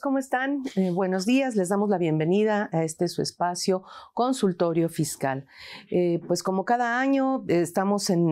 ¿cómo están? Eh, buenos días, les damos la bienvenida a este su espacio consultorio fiscal. Eh, pues como cada año eh, estamos en,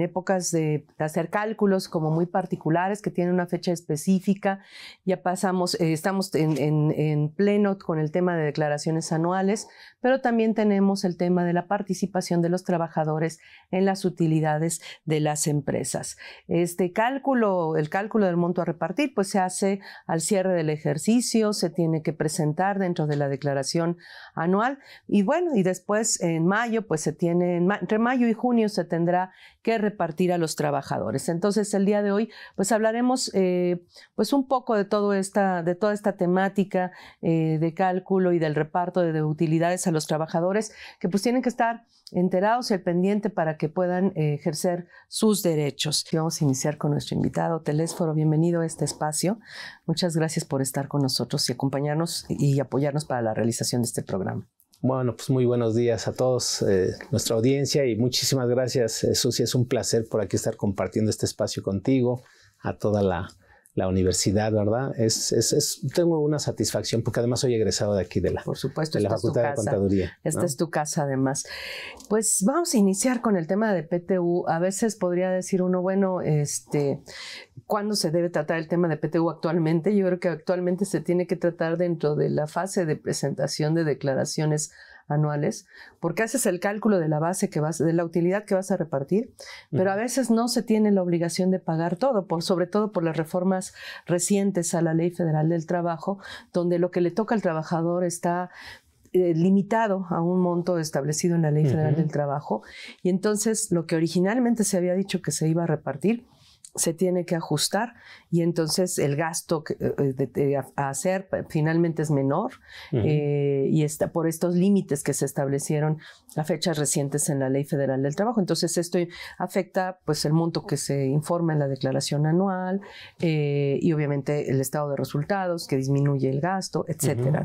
épocas de hacer cálculos como muy particulares que tienen una fecha específica, ya pasamos, estamos en pleno con el tema de declaraciones anuales, pero también tenemos el tema de la participación de los trabajadores en las utilidades de las empresas. Este cálculo, el cálculo del monto a repartir, pues se hace al cierre del ejercicio, se tiene que presentar dentro de la declaración anual y bueno, y después en mayo, pues se tiene, entre mayo y junio se tendrá que repartir a los trabajadores. Entonces, el día de hoy, pues hablaremos eh, pues un poco de, esta, de toda esta temática eh, de cálculo y del reparto de utilidades a los trabajadores que pues tienen que estar enterados y al pendiente para que puedan eh, ejercer sus derechos. Vamos a iniciar con nuestro invitado, Telésforo. Bienvenido a este espacio. Muchas gracias por estar con nosotros y acompañarnos y apoyarnos para la realización de este programa. Bueno, pues muy buenos días a todos, eh, nuestra audiencia, y muchísimas gracias, eh, Susi. Es un placer por aquí estar compartiendo este espacio contigo, a toda la la universidad, ¿verdad? Es, tengo una satisfacción porque además soy egresado de aquí de la, Facultad de Contaduría. Esta es tu casa además. Pues vamos a iniciar con el tema de PTU. A veces podría decir uno, bueno, este, ¿cuándo se debe tratar el tema de PTU actualmente? Yo creo que actualmente se tiene que tratar dentro de la fase de presentación de declaraciones anuales, porque haces el cálculo de la base que vas, de la utilidad que vas a repartir, pero a veces no se tiene la obligación de pagar todo, sobre todo por las reformas recientes a la Ley Federal del Trabajo, donde lo que le toca al trabajador está eh, limitado a un monto establecido en la Ley Federal del Trabajo. Y entonces lo que originalmente se había dicho que se iba a repartir, se tiene que ajustar y entonces el gasto que, eh, eh, a hacer finalmente es menor eh, y está por estos límites que se establecieron a fechas recientes en la Ley Federal del Trabajo. Entonces esto afecta pues el monto que se informa en la declaración anual y obviamente el estado de resultados que disminuye el gasto, etcétera.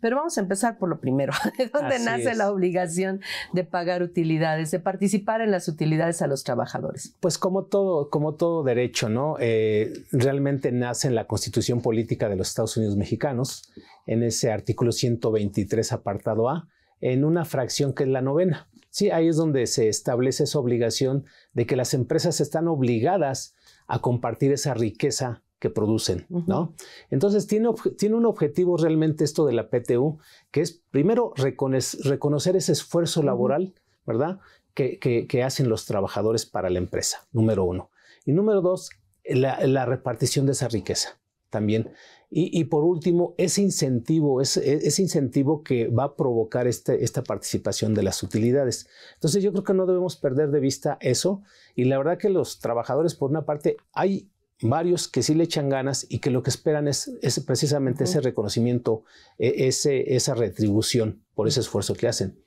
Pero vamos a empezar por lo primero, de dónde nace la obligación de pagar utilidades, de participar en las utilidades a los trabajadores. Pues como todo, como todo Derecho, ¿no? Eh, realmente nace en la Constitución Política de los Estados Unidos Mexicanos, en ese artículo 123, apartado A, en una fracción que es la novena. Sí, ahí es donde se establece esa obligación de que las empresas están obligadas a compartir esa riqueza que producen, ¿no? Entonces tiene, tiene un objetivo realmente esto de la PTU, que es primero reconocer ese esfuerzo laboral, ¿verdad? que, hacen los trabajadores para la empresa, número uno. Y número dos, la, repartición de esa riqueza también. Y, por último, ese incentivo, ese, incentivo que va a provocar este, esta participación de las utilidades. Entonces yo creo que no debemos perder de vista eso. Y la verdad que los trabajadores, por una parte, hay varios que sí le echan ganas y que lo que esperan es, precisamente ese reconocimiento, e, ese, esa retribución por ese esfuerzo que hacen.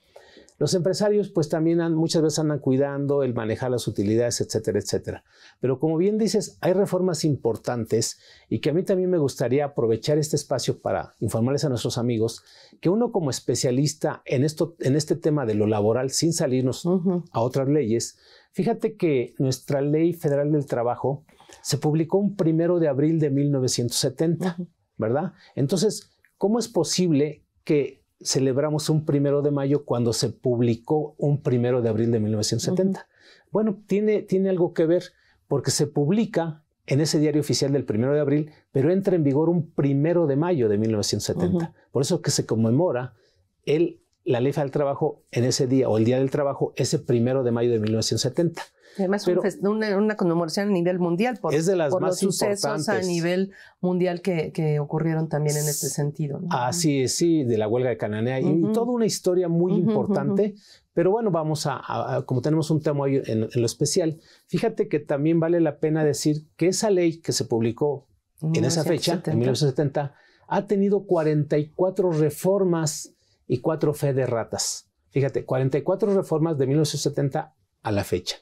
Los empresarios pues también muchas veces andan cuidando el manejar las utilidades, etcétera, etcétera. Pero como bien dices, hay reformas importantes y que a mí también me gustaría aprovechar este espacio para informarles a nuestros amigos que uno como especialista en, esto, en este tema de lo laboral, sin salirnos a otras leyes, fíjate que nuestra ley federal del trabajo se publicó un primero de abril de 1970, ¿verdad? Entonces, ¿cómo es posible que celebramos un primero de mayo cuando se publicó un primero de abril de 1970. Bueno, tiene, tiene algo que ver porque se publica en ese diario oficial del primero de abril, pero entra en vigor un primero de mayo de 1970. Por eso es que se conmemora el la ley del trabajo en ese día o el día del trabajo ese primero de mayo de 1970. Además, es una, conmemoración a nivel mundial por, es de las más los sucesos a nivel mundial que, ocurrieron también en este sentido. Así sí, de la huelga de Cananea y, toda una historia muy importante. Pero bueno, vamos a, como tenemos un tema hoy en, lo especial, fíjate que también vale la pena decir que esa ley que se publicó en esa fecha, en 1970, ha tenido 44 reformas y cuatro fe de ratas. Fíjate, 44 reformas de 1970 a la fecha.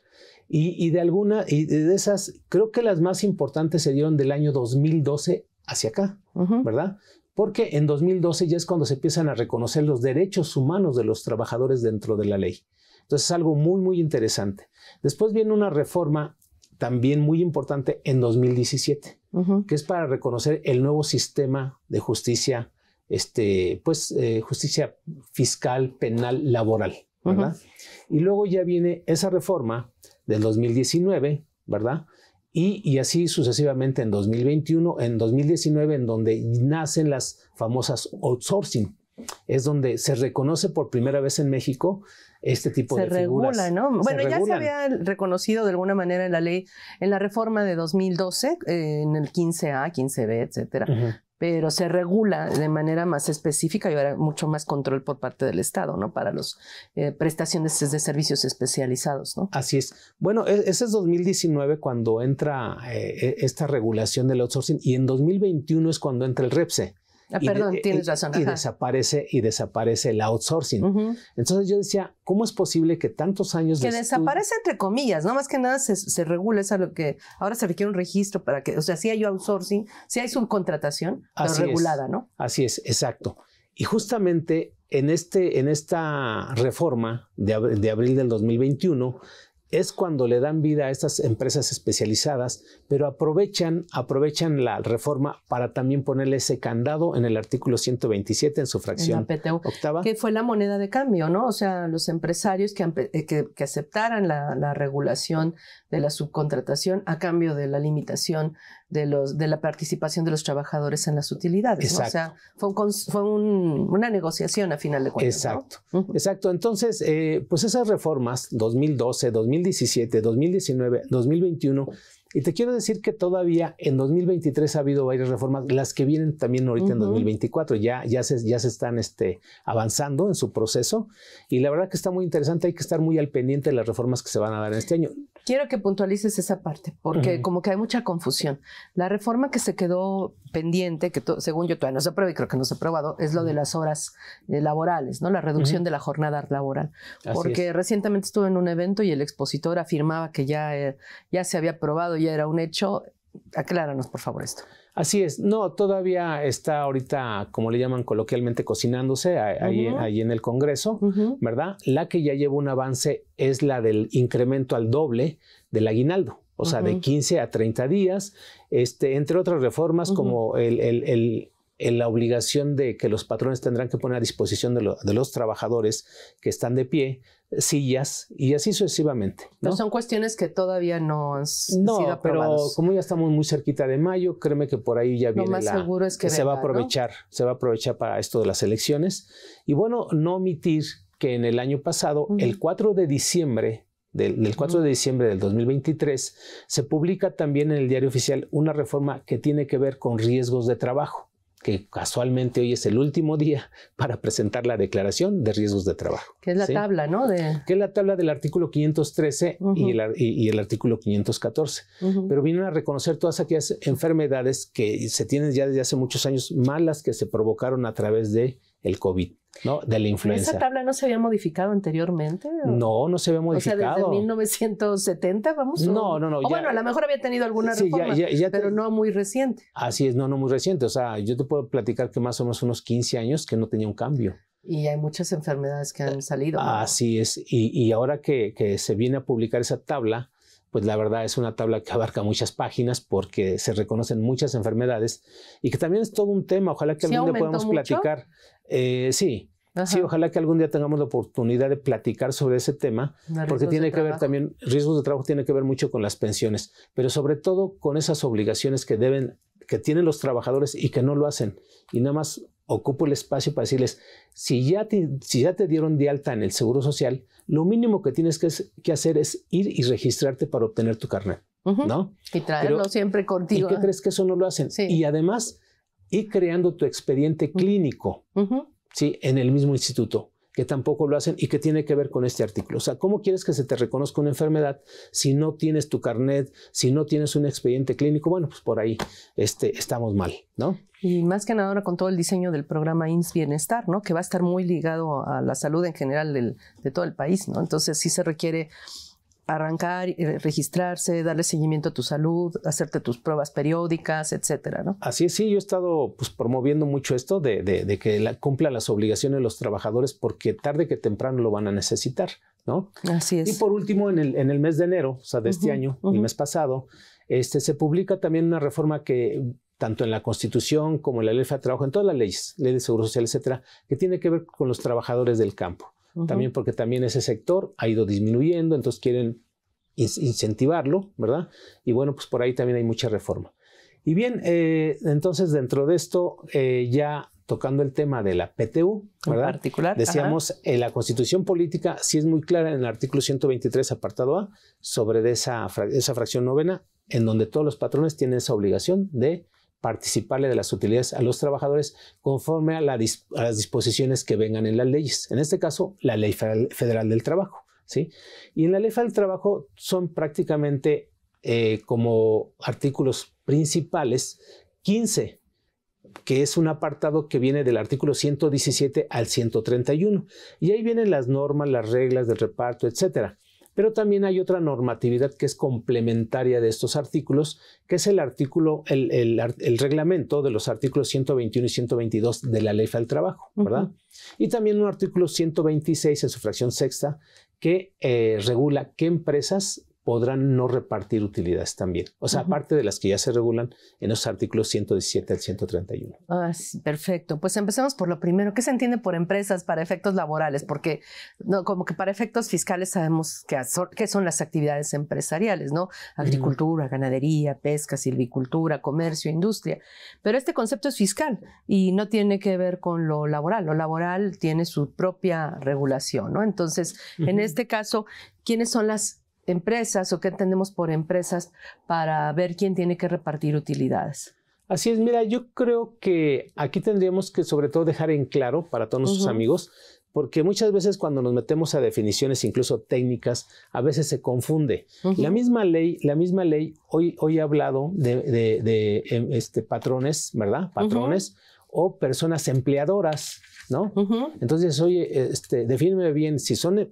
Y, y, de alguna, y de esas, creo que las más importantes se dieron del año 2012 hacia acá, ¿verdad? Porque en 2012 ya es cuando se empiezan a reconocer los derechos humanos de los trabajadores dentro de la ley. Entonces es algo muy, muy interesante. Después viene una reforma también muy importante en 2017, que es para reconocer el nuevo sistema de justicia este, pues, eh, justicia fiscal, penal, laboral. ¿verdad? Y luego ya viene esa reforma del 2019, ¿verdad? Y, así sucesivamente en 2021, en 2019, en donde nacen las famosas outsourcing. Es donde se reconoce por primera vez en México este tipo de se regula, ¿no? bueno, ya se había reconocido de alguna manera en la ley, en la reforma de 2012, eh, en el 15A, 15B, etcétera, pero se regula de manera más específica y habrá mucho más control por parte del Estado, ¿no? Para las eh, prestaciones de servicios especializados, ¿no? Así es. Bueno, e, ese es 2019 cuando entra eh, e, esta regulación del outsourcing y en 2021 es cuando entra el REPSE. Ah, perdón, eh, tienes eh, razón. Y, desaparece, y desaparece el outsourcing. Entonces yo decía, ¿cómo es posible que tantos años... Que desaparece entre comillas, ¿no? Más que nada se, regula, es a lo que ahora se requiere un registro para que, o sea, si hay outsourcing, si hay subcontratación, pero regulada, ¿no? Así es, exacto. Y justamente en, este, en esta reforma de, de abril del 2021 es cuando le dan vida a estas empresas especializadas, pero aprovechan, aprovechan la reforma para también ponerle ese candado en el artículo 127 en su fracción octava. Que fue la moneda de cambio, ¿no? O sea, los empresarios que, eh, que, que aceptaran la regulación de la subcontratación a cambio de la limitación de, los, de la participación de los trabajadores en las utilidades. O sea, fue, fue una negociación a final de cuentas. Exacto, exacto. Entonces, eh, pues esas reformas 2012, 2017, 2019, 2021 y te quiero decir que todavía en 2023 ha habido varias reformas, las que vienen también ahorita en 2024, ya, ya, se, ya se están este, avanzando en su proceso. Y la verdad que está muy interesante, hay que estar muy al pendiente de las reformas que se van a dar en este año. Quiero que puntualices esa parte, porque como que hay mucha confusión. La reforma que se quedó pendiente, que según yo todavía no se aprueba y creo que no se ha probado... es lo de las horas eh, laborales, ¿no? La reducción de la jornada laboral. porque recientemente estuve en un evento y el expositor afirmaba que ya, eh, ya se había aprobado era un hecho. Acláranos, por favor, esto. Así es. No, todavía está ahorita, como le llaman coloquialmente, cocinándose ahí, en el Congreso, ¿verdad? La que ya lleva un avance es la del incremento al doble del aguinaldo. O sea, de 15 a 30 días, este, entre otras reformas como el en la obligación de que los patrones tendrán que poner a disposición de, los trabajadores que están de pie sillas y así sucesivamente. ¿no? son cuestiones que todavía no han no, pero como ya estamos muy cerquita de mayo, créeme que por ahí ya viene lo más seguro es que, se va a aprovechar, se va a aprovechar para esto de las elecciones y bueno, no omitir que en el año pasado, el 4 de diciembre del, 4 de diciembre del 2023, se publica también en el diario oficial una reforma que tiene que ver con riesgos de trabajo que casualmente hoy es el último día para presentar la declaración de riesgos de trabajo. Que es la tabla, ¿no? De... Que es la tabla del artículo 513 y, el, artículo 514. Pero vienen a reconocer todas aquellas enfermedades que se tienen ya desde hace muchos años, malas que se provocaron a través de el COVID. ¿no? De la influenza. ¿Esa tabla no se había modificado anteriormente? No, no se había modificado. O sea, desde 1970, vamos. No, no, no. bueno, a lo mejor había tenido alguna reforma, pero no muy reciente. Así es, no, no muy reciente. O sea, yo te puedo platicar que más o menos unos 15 años que no tenía un cambio. Y hay muchas enfermedades que han eh, salido. Así es. Y, y ahora que, se viene a publicar esa tabla, pues la verdad es una tabla que abarca muchas páginas porque se reconocen muchas enfermedades y que también es todo un tema. Ojalá que algún día podamos platicar. Eh, sí, sí, ojalá que algún día tengamos la oportunidad de platicar sobre ese tema, porque tiene que ver también, riesgos de trabajo tiene que ver mucho con las pensiones, pero sobre todo con esas obligaciones que deben, que tienen los trabajadores y que no lo hacen. Y nada más ocupo el espacio para decirles, si ya te, si ya te dieron de alta en el Seguro Social, lo mínimo que tienes que, hacer es ir y registrarte para obtener tu carnet, ¿no? Y traerlo siempre contigo. ¿Y qué crees que eso no lo hacen? Y además y creando tu expediente clínico, ¿sí? En el mismo instituto, que tampoco lo hacen y que tiene que ver con este artículo. O sea, ¿cómo quieres que se te reconozca una enfermedad si no tienes tu carnet, si no tienes un expediente clínico? Bueno, pues por ahí este, estamos mal, ¿no? Y más que nada ahora con todo el diseño del programa INS Bienestar, ¿no? Que va a estar muy ligado a la salud en general de todo el país, ¿no? Entonces sí se requiere arrancar, eh, registrarse, darle seguimiento a tu salud, hacerte tus pruebas periódicas, etcétera, ¿no? Así es, sí, yo he estado pues, promoviendo mucho esto de, que cumpla las obligaciones de los trabajadores porque tarde que temprano lo van a necesitar, ¿no? Así es. Y por último, en el, en el mes de enero, o sea, de este año, el mes pasado, este, se publica también una reforma que tanto en la Constitución como en la Ley de Trabajo, en todas las leyes, Ley de Seguro Social, etcétera, que tiene que ver con los trabajadores del campo también porque también ese sector ha ido disminuyendo, entonces quieren incentivarlo, ¿verdad? Y bueno, pues por ahí también hay mucha reforma. Y bien, eh, entonces dentro de esto, eh, ya tocando el tema de la PTU, ¿verdad? Decíamos, eh, la constitución política sí es muy clara en el artículo 123, apartado A, sobre esa, esa fracción novena, en donde todos los patrones tienen esa obligación de participarle de las utilidades a los trabajadores conforme a, las disposiciones que vengan en las leyes. En este caso, la Ley Federal del Trabajo. ¿sí? Y en la Ley Federal del Trabajo son prácticamente eh, como artículos principales 15 que es un apartado que viene del artículo 117 al 131. Y ahí vienen las normas, las reglas del reparto, etcétera. Pero también hay otra normatividad que es complementaria de estos artículos, que es el artículo, el, reglamento de los artículos 121 y 122 de la Ley del Trabajo, ¿verdad? Y también un artículo 126 en su fracción sexta que eh, regula qué empresas podrán no repartir utilidades también. O sea, aparte de las que ya se regulan en los artículos 117 al 131. Ah, sí, perfecto. Pues empecemos por lo primero. ¿Qué se entiende por empresas para efectos laborales? Porque no, como que para efectos fiscales sabemos qué son las actividades empresariales, ¿no? Agricultura, ganadería, pesca, silvicultura, comercio, industria. Pero este concepto es fiscal y no tiene que ver con lo laboral. Lo laboral tiene su propia regulación, ¿no? Entonces, en este caso, ¿quiénes son las empresas o qué entendemos por empresas para ver quién tiene que repartir utilidades. Así es, mira, yo creo que aquí tendríamos que sobre todo dejar en claro para todos nuestros amigos, porque muchas veces cuando nos metemos a definiciones incluso técnicas, a veces se confunde. La misma ley, la misma ley, hoy, hoy he hablado de, em, este, patrones, ¿verdad? Patrones o personas empleadoras, ¿no? Entonces, oye, este, bien, si son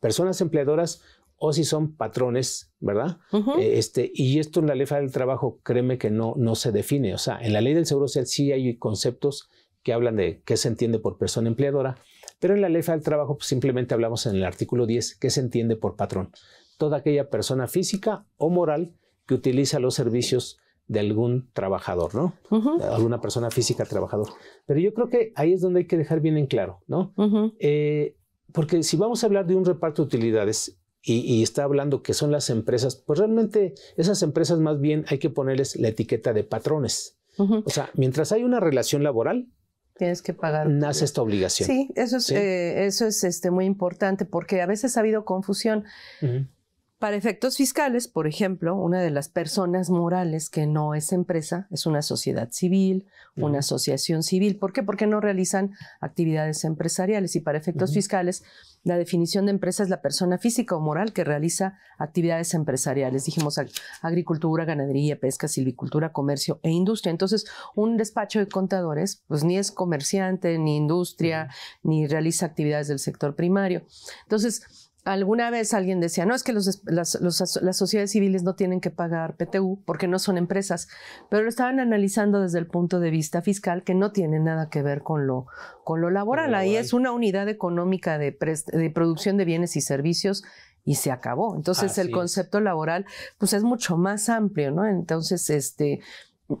personas empleadoras, o si son patrones, ¿verdad? Eh, este, y esto en la ley del trabajo, créeme que no, no se define. O sea, en la ley del seguro social sí hay conceptos que hablan de qué se entiende por persona empleadora, pero en la ley del trabajo pues, simplemente hablamos en el artículo 10, qué se entiende por patrón. Toda aquella persona física o moral que utiliza los servicios de algún trabajador, ¿no? alguna persona física trabajador. Pero yo creo que ahí es donde hay que dejar bien en claro, ¿no? Eh, porque si vamos a hablar de un reparto de utilidades, y, está hablando que son las empresas, pues realmente esas empresas más bien hay que ponerles la etiqueta de patrones. O sea, mientras hay una relación laboral, tienes que pagar. Nace esta obligación. Sí, eso es, eh, eso es este, muy importante porque a veces ha habido confusión. Para efectos fiscales, por ejemplo, una de las personas morales que no es empresa es una sociedad civil, una asociación civil. ¿Por qué? Porque no realizan actividades empresariales y para efectos fiscales la definición de empresa es la persona física o moral que realiza actividades empresariales. Dijimos agricultura, ganadería, pesca, silvicultura, comercio e industria. Entonces, un despacho de contadores, pues ni es comerciante, ni industria, ni realiza actividades del sector primario. Entonces, Alguna vez alguien decía, no, es que las, sociedades civiles no tienen que pagar PTU porque no son empresas, pero lo estaban analizando desde el punto de vista fiscal que no tiene nada que ver con lo, con lo laboral. Ahí es una unidad económica de, producción de bienes y servicios y se acabó. Entonces el concepto laboral pues es mucho más amplio, ¿no? Entonces este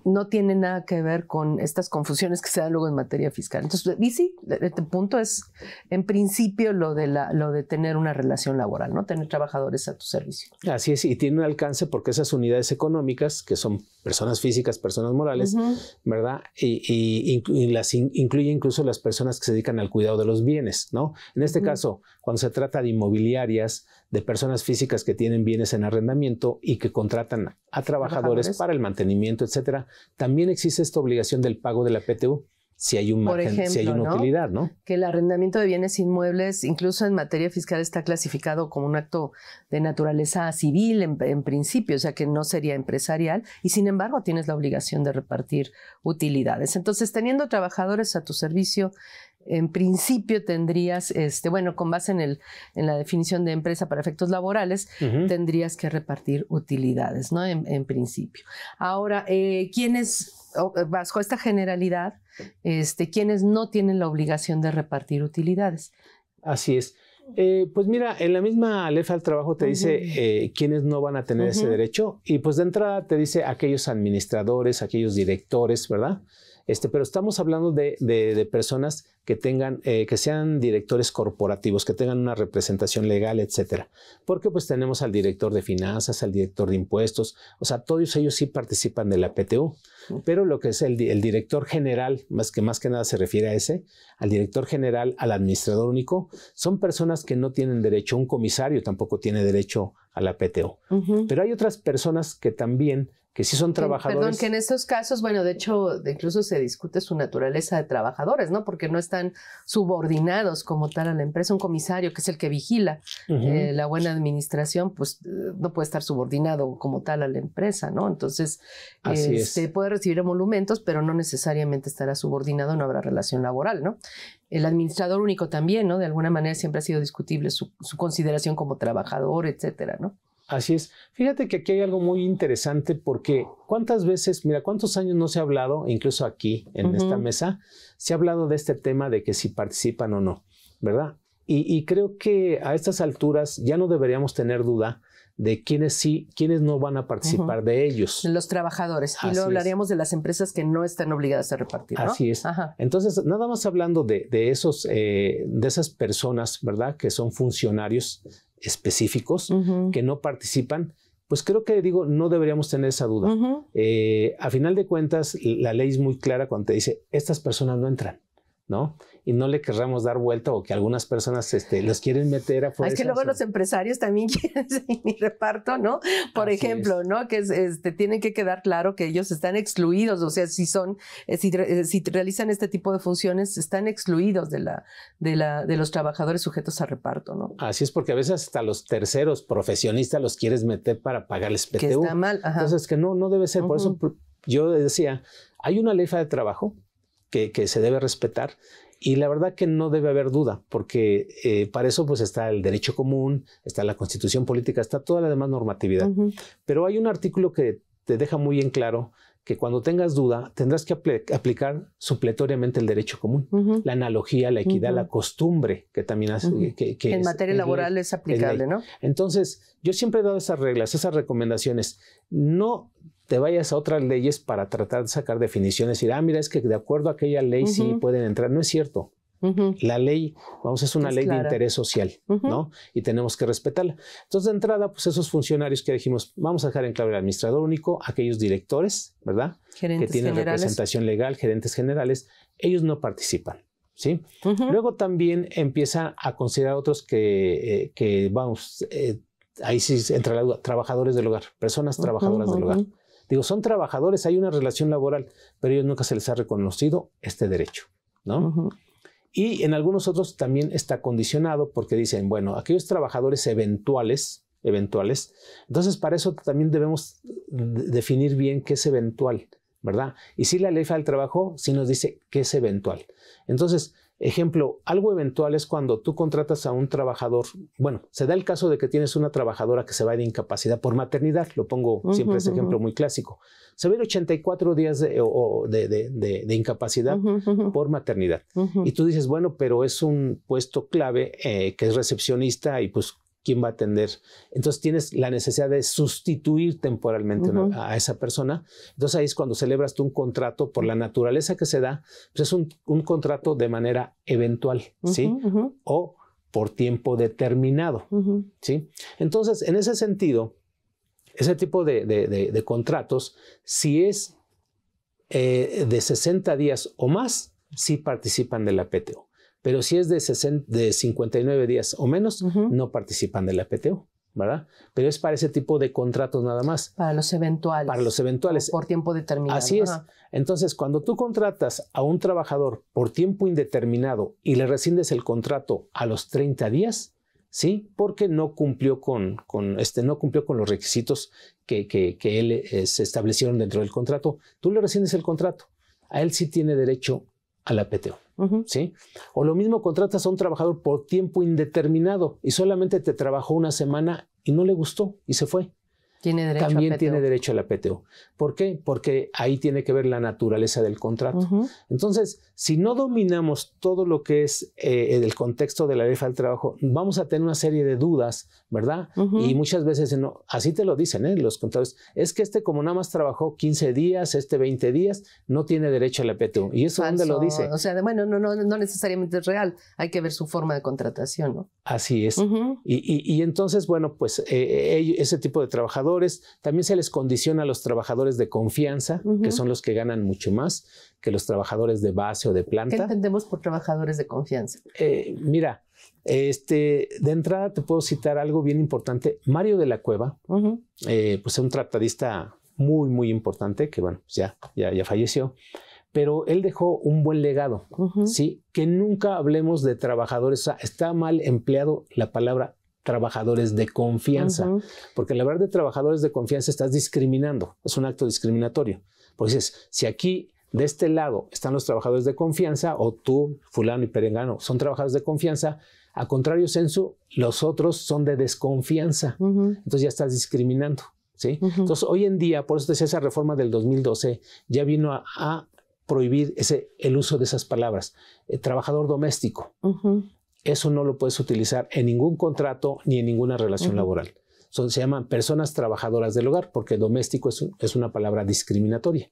no tiene nada que ver con estas confusiones que se dan luego en materia fiscal. Entonces, y sí, este punto es, en principio, lo de, la, lo de tener una relación laboral, ¿no? Tener trabajadores a tu servicio. Así es, y tiene un alcance porque esas unidades económicas, que son personas físicas, personas morales, ¿verdad? Y, las incluye incluso las personas que se dedican al cuidado de los bienes, ¿no? En este caso, cuando se trata de inmobiliarias, de personas físicas que tienen bienes en arrendamiento y que contratan a trabajadores, para el mantenimiento, etcétera, también existe esta obligación del pago de la PTU si hay, un por ejemplo, si hay una utilidad, ¿no? Que el arrendamiento de bienes inmuebles, incluso en materia fiscal, está clasificado como un acto de naturaleza civil en, principio, o sea que no sería empresarial, y sin embargo tienes la obligación de repartir utilidades. Entonces, teniendo trabajadores a tu servicio, en principio tendrías, este, bueno, con base en, la definición de empresa para efectos laborales, tendrías que repartir utilidades, ¿no? En, principio. Ahora, eh, ¿quiénes eh, bajo esta generalidad, este, quienes no tienen la obligación de repartir utilidades. Así es. Eh, pues mira, en la misma ley del trabajo te dice eh, quienes no van a tener ese derecho y pues de entrada te dice aquellos administradores, aquellos directores, ¿verdad? Este, pero estamos hablando de, personas que tengan, eh, que sean directores corporativos, que tengan una representación legal, etcétera. Porque pues tenemos al director de finanzas, al director de impuestos, o sea, todos ellos sí participan de la PTU. Pero lo que es el, director general, más que nada se refiere a ese, al director general, al administrador único, son personas que no tienen derecho, un comisario tampoco tiene derecho a la PTU. Pero hay otras personas que también que sí son trabajadores. Perdón, que en estos casos, bueno, de hecho, incluso se discute su naturaleza de trabajadores, ¿no? Porque no están subordinados como tal a la empresa. Un comisario, que es el que vigila eh, la buena administración, pues eh, no puede estar subordinado como tal a la empresa, ¿no? Entonces, se este, puede recibir emolumentos, pero no necesariamente estará subordinado, no habrá relación laboral, ¿no? El administrador único también, ¿no? De alguna manera siempre ha sido discutible su consideración como trabajador, etcétera, ¿no? Así es. Fíjate que aquí hay algo muy interesante porque cuántas veces, mira, cuántos años no se ha hablado, incluso aquí en esta mesa, se ha hablado de este tema de que si participan o no, ¿verdad? Y, creo que a estas alturas ya no deberíamos tener duda de quiénes sí, quiénes no van a participar de ellos. Los trabajadores. y luego hablaríamos de las empresas que no están obligadas a repartir. ¿no? Así es. Entonces, nada más hablando de, esos, eh, de esas personas, ¿verdad? Que son funcionarios específicos que no participan, pues creo que digo, no deberíamos tener esa duda. Eh, a final de cuentas, la ley es muy clara cuando te dice, estas personas no entran. Y no le querramos dar vuelta o que algunas personas este, los quieren meter a Es que luego los empresarios también quieren mi reparto, ¿no? Por ejemplo, ¿no? Que este, tienen que quedar claro que ellos están excluidos, o sea, si son, eh, eh, si, realizan este tipo de funciones, están excluidos de, la, de, la, de los trabajadores sujetos a reparto, ¿no? Así es, porque a veces hasta los terceros profesionistas los quieres meter para pagarles PTU. Que está mal, Entonces, que no, no debe ser. Por eso yo decía, hay una ley de trabajo que, se debe respetar y la verdad que no debe haber duda, porque eh, para eso pues está el derecho común, está la constitución política, está toda la demás normatividad. Pero hay un artículo que te deja muy en claro que cuando tengas duda tendrás que aplicar supletoriamente el derecho común, la analogía, la equidad, la costumbre que también hace. que, en materia laboral es aplicable, ¿no? Entonces, yo siempre he dado esas reglas, esas recomendaciones. No te vayas a otras leyes para tratar de sacar definiciones y decir, ah, mira, es que de acuerdo a aquella ley sí pueden entrar. No es cierto. La ley, vamos, es una ley de interés social, ¿no? Y tenemos que respetarla. Entonces, de entrada, pues esos funcionarios que dijimos, vamos a dejar en clave el administrador único, aquellos directores, ¿verdad? Gerentes que tienen representación legal, gerentes generales, ellos no participan. ¿Sí? Luego también empieza a considerar otros que, eh, vamos, eh, ahí sí entra la duda, trabajadores del hogar, personas trabajadoras del hogar. Digo, son trabajadores, hay una relación laboral, pero a ellos nunca se les ha reconocido este derecho, ¿no? Y en algunos otros también está condicionado porque dicen, bueno, aquellos trabajadores eventuales, eventuales, entonces para eso también debemos definir bien qué es eventual, ¿verdad? Y si la ley del trabajo sí nos dice qué es eventual. Entonces, Ejemplo, algo eventual es cuando tú contratas a un trabajador, bueno, se da el caso de que tienes una trabajadora que se va de incapacidad por maternidad, lo pongo siempre ese ejemplo muy clásico, se va 84 días de, incapacidad por maternidad. Y tú dices, bueno, pero es un puesto clave eh, que es recepcionista y pues quién va a atender. Entonces tienes la necesidad de sustituir temporalmente a esa persona. Entonces ahí es cuando celebras tú un contrato por la naturaleza que se da, pues, es un, contrato de manera eventual, ¿sí? O por tiempo determinado, ¿sí? Entonces, en ese sentido, ese tipo de, contratos, si es eh, de 60 días o más, sí participan de la PTO. Pero si es de, 59 días o menos, no participan del la ¿verdad? Pero es para ese tipo de contratos nada más. Para los eventuales. Para los eventuales. por tiempo determinado. Así es. Entonces, cuando tú contratas a un trabajador por tiempo indeterminado y le rescindes el contrato a los 30 días, ¿sí? Porque no cumplió con, este, no cumplió con los requisitos que, que, que él eh, se establecieron dentro del contrato, tú le rescindes el contrato. A él sí tiene derecho al la ¿Sí? O lo mismo contratas a un trabajador por tiempo indeterminado y solamente te trabajó una semana y no le gustó y se fue tiene derecho también tiene derecho a la PTO. ¿Por qué? Porque ahí tiene que ver la naturaleza del contrato. Entonces, si no dominamos todo lo que es eh, el contexto de la ley del trabajo, vamos a tener una serie de dudas, ¿verdad? Y muchas veces, así te lo dicen ¿eh? los contadores, es que este como nada más trabajó 15 días, este 20 días, no tiene derecho a la PTO. ¿Y eso dónde lo dice? O sea, bueno, no, no, no, necesariamente es real, hay que ver su forma de contratación, ¿no? Así es. y, entonces, bueno, pues eh, eh, ese tipo de trabajador también se les condiciona a los trabajadores de confianza, que son los que ganan mucho más que los trabajadores de base o de planta. ¿Qué entendemos por trabajadores de confianza? Eh, mira, este, de entrada te puedo citar algo bien importante. Mario de la Cueva, eh, pues es un tratadista muy, muy importante, que bueno, pues, ya, ya, ya falleció, pero él dejó un buen legado, ¿sí? Que nunca hablemos de trabajadores, está mal empleado la palabra trabajadores de confianza, porque al hablar de trabajadores de confianza estás discriminando, es un acto discriminatorio. Pues dices, si aquí de este lado están los trabajadores de confianza, o tú, fulano y perengano, son trabajadores de confianza, a contrario censo, los otros son de desconfianza. Entonces ya estás discriminando. ¿sí? Entonces hoy en día, por eso decía, esa reforma del 2012 ya vino a, prohibir ese, el uso de esas palabras. Eh, trabajador doméstico eso no lo puedes utilizar en ningún contrato ni en ninguna relación laboral. Son, se llaman personas trabajadoras del hogar, porque doméstico es, una palabra discriminatoria.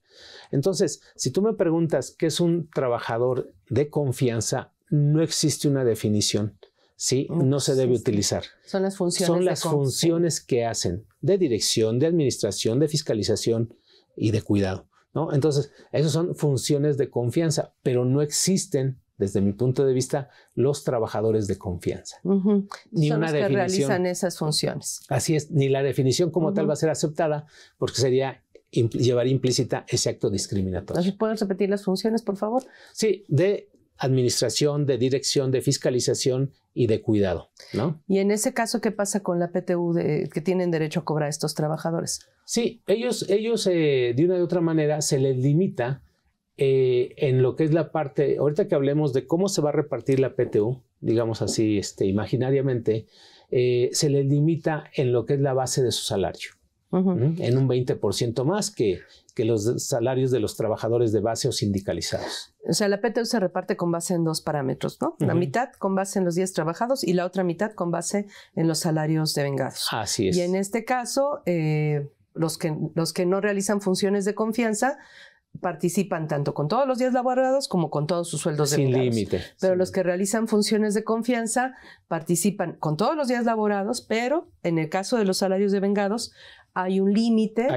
Entonces, si tú me preguntas qué es un trabajador de confianza, no existe una definición. ¿sí? Oh, no se debe utilizar. Son las funciones. Son las funciones que hacen de dirección, de administración, de fiscalización y de cuidado. Entonces, esas son funciones de confianza, pero no existen desde mi punto de vista, los trabajadores de confianza. ni una los que realizan esas funciones. Así es, ni la definición como tal va a ser aceptada porque sería llevar implícita ese acto discriminatorio. ¿Pueden repetir las funciones, por favor? Sí, de administración, de dirección, de fiscalización y de cuidado, ¿no? Y en ese caso, ¿qué pasa con la PTU que tienen derecho a cobrar estos trabajadores? Sí, ellos, ellos eh, de una u otra manera se les limita eh, en lo que es la parte, ahorita que hablemos de cómo se va a repartir la PTU, digamos así, este, imaginariamente, eh, se le limita en lo que es la base de su salario, en un 20% más que, que los salarios de los trabajadores de base o sindicalizados. O sea, la PTU se reparte con base en dos parámetros, ¿no? La mitad con base en los días trabajados y la otra mitad con base en los salarios de vengados. Así es. Y en este caso, eh, los, que, los que no realizan funciones de confianza participan tanto con todos los días laborados como con todos sus sueldos sin límite. Pero los que realizan funciones de confianza participan con todos los días laborados, pero en el caso de los salarios de vengados hay un límite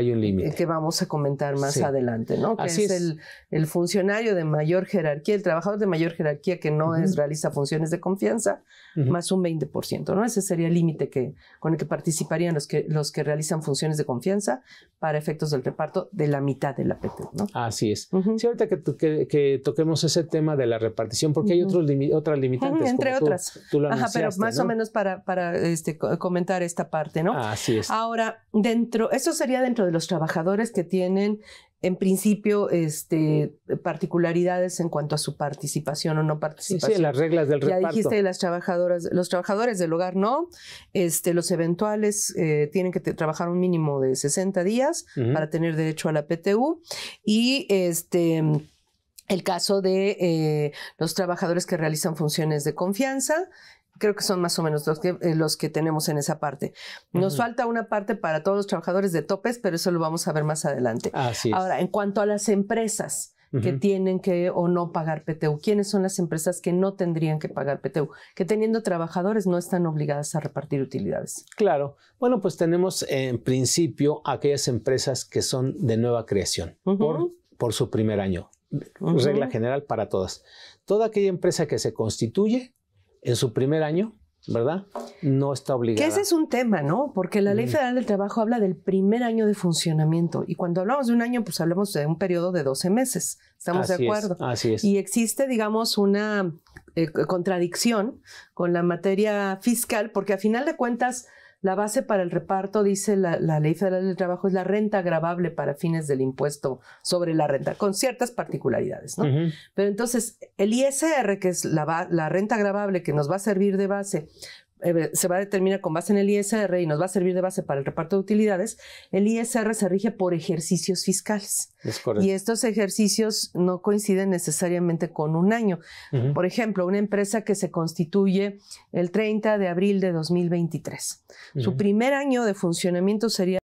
que vamos a comentar más adelante, ¿no? Que es, El, funcionario de mayor jerarquía, el trabajador de mayor jerarquía que no realiza funciones de confianza, más un 20%, ¿no? Ese sería el límite que, con el que participarían los que, los que realizan funciones de confianza para efectos del reparto de la mitad de la PT, ¿no? Así es. Sí, ahorita que, toquemos ese tema de la repartición, porque hay otros otras limitantes. Entre otras. Ajá, pero más o menos para, para este, comentar esta parte, ¿no? Así es. Ahora, dentro eso sería dentro de los trabajadores que tienen en principio este, particularidades en cuanto a su participación o no participación. Sí, las reglas del reparto. Ya dijiste las trabajadoras, los trabajadores del hogar no, este, los eventuales eh, tienen que trabajar un mínimo de 60 días para tener derecho a la PTU y este, el caso de eh, los trabajadores que realizan funciones de confianza creo que son más o menos los que, eh, los que tenemos en esa parte. Nos falta una parte para todos los trabajadores de topes, pero eso lo vamos a ver más adelante. Así Ahora, en cuanto a las empresas, que tienen que o no pagar PTU. ¿Quiénes son las empresas que no tendrían que pagar PTU? Que teniendo trabajadores no están obligadas a repartir utilidades. Claro. Bueno, pues tenemos en principio aquellas empresas que son de nueva creación por, por, su primer año. Regla general para todas. Toda aquella empresa que se constituye en su primer año, ¿verdad? No está obligada. Que ese es un tema, ¿no? Porque la Ley mm. Federal del Trabajo habla del primer año de funcionamiento y cuando hablamos de un año, pues hablamos de un periodo de 12 meses, ¿estamos de acuerdo? así es. Y existe, digamos, una eh, contradicción con la materia fiscal porque a final de cuentas la base para el reparto, dice la, Ley Federal del Trabajo, es la renta grabable para fines del impuesto sobre la renta, con ciertas particularidades, ¿no? Pero entonces, el ISR, que es la, la renta grabable que nos va a servir de base eh, se va a determinar con base en el ISR y nos va a servir de base para el reparto de utilidades, el ISR se rige por ejercicios fiscales. y estos ejercicios no coinciden necesariamente con un año. Por ejemplo, una empresa que se constituye el 30 de abril de 2023. Su primer año de funcionamiento sería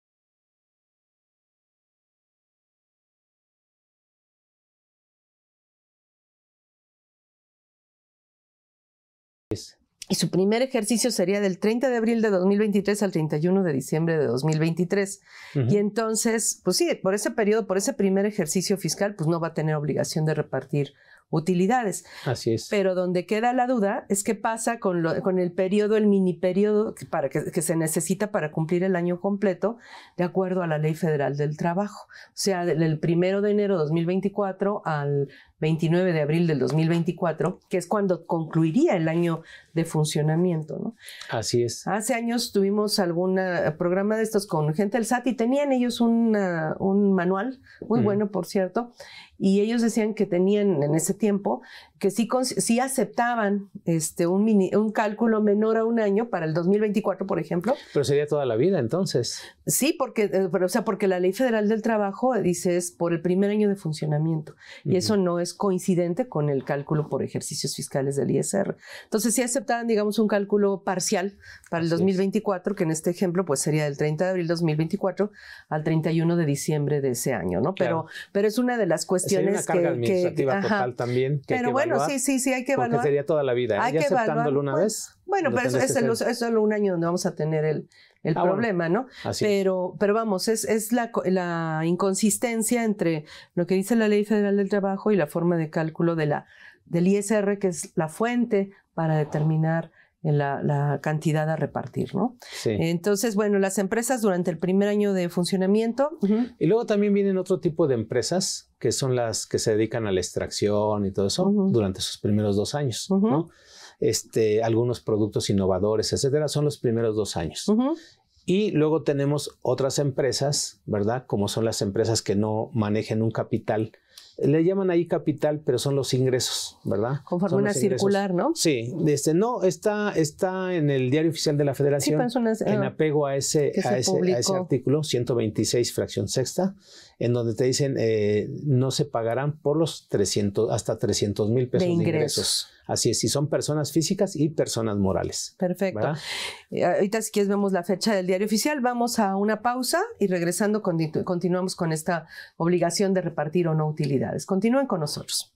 Y su primer ejercicio sería del 30 de abril de 2023 al 31 de diciembre de 2023. Y entonces, pues sí, por ese periodo, por ese primer ejercicio fiscal, pues no va a tener obligación de repartir utilidades. Así es. Pero donde queda la duda es qué pasa con, lo, con el periodo, el mini periodo que, para que, se necesita para cumplir el año completo de acuerdo a la Ley Federal del Trabajo. O sea, del, 1 primero de enero de 2024 al 29 de abril del 2024, que es cuando concluiría el año de funcionamiento. ¿no? Así es. Hace años tuvimos algún eh, programa de estos con gente del SAT y tenían ellos un manual, muy bueno por cierto, y ellos decían que tenían en ese tiempo que sí, sí aceptaban este, un, un cálculo menor a un año para el 2024, por ejemplo. Pero sería toda la vida entonces. Sí, porque, eh, o sea, porque la Ley Federal del Trabajo dice es por el primer año de funcionamiento y eso no es coincidente con el cálculo por ejercicios fiscales del ISR. Entonces, sí aceptaban, digamos, un cálculo parcial para el 2024, que en este ejemplo pues sería del 30 de abril 2024 al 31 de diciembre de ese año, ¿no? Pero, pero es una de las cuestiones... una carga que, administrativa total también. Que pero bueno, sí, sí, sí, hay que valorar Porque sería toda la vida. ¿eh? Hay que aceptándolo una pues. vez. Bueno, pero es, solo un año donde vamos a tener el, ah, problema, ¿no? pero, pero vamos, es, es la, la inconsistencia entre lo que dice la Ley Federal del Trabajo y la forma de cálculo de la, del ISR, que es la fuente para determinar en la, cantidad a repartir, ¿no? Sí. Entonces, bueno, las empresas durante el primer año de funcionamiento. Y luego también vienen otro tipo de empresas que son las que se dedican a la extracción y todo eso durante sus primeros dos años, ¿no? Este, algunos productos innovadores, etcétera, son los primeros dos años. Y luego tenemos otras empresas, ¿verdad? Como son las empresas que no manejan un capital le llaman ahí capital, pero son los ingresos, ¿verdad? Con forma una circular, ¿no? Sí, este, no, está, está en el diario oficial de la Federación, pues, en ah, apego a ese, a ese, artículo 126, fracción sexta, en donde te dicen eh, no se pagarán por los 300, hasta 300 mil pesos De ingresos. Así es, si son personas físicas y personas morales. Perfecto. Eh, ahorita si quieres vemos la fecha del diario oficial, vamos a una pausa y regresando continuamos con esta obligación de repartir o no utilidades. Continúen con nosotros.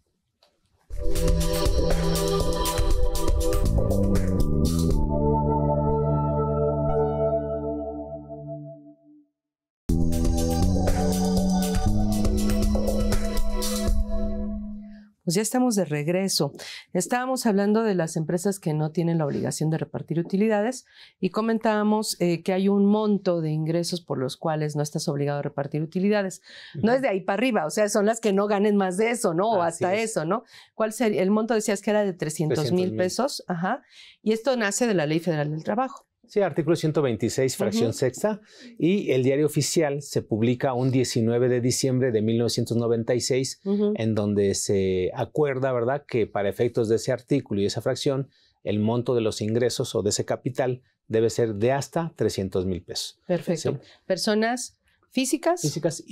Pues ya estamos de regreso. Estábamos hablando de las empresas que no tienen la obligación de repartir utilidades y comentábamos eh, que hay un monto de ingresos por los cuales no estás obligado a repartir utilidades. No es de ahí para arriba, o sea, son las que no ganen más de eso, ¿no? O hasta eso, ¿no? ¿Cuál sería? El monto decías que era de 300 mil pesos, ajá. Y esto nace de la Ley Federal del Trabajo. Sí, artículo 126, fracción sexta. Y el diario oficial se publica un 19 de diciembre de 1996, en donde se acuerda, ¿verdad?, que para efectos de ese artículo y esa fracción, el monto de los ingresos o de ese capital debe ser de hasta 300 mil pesos. Perfecto. Personas físicas,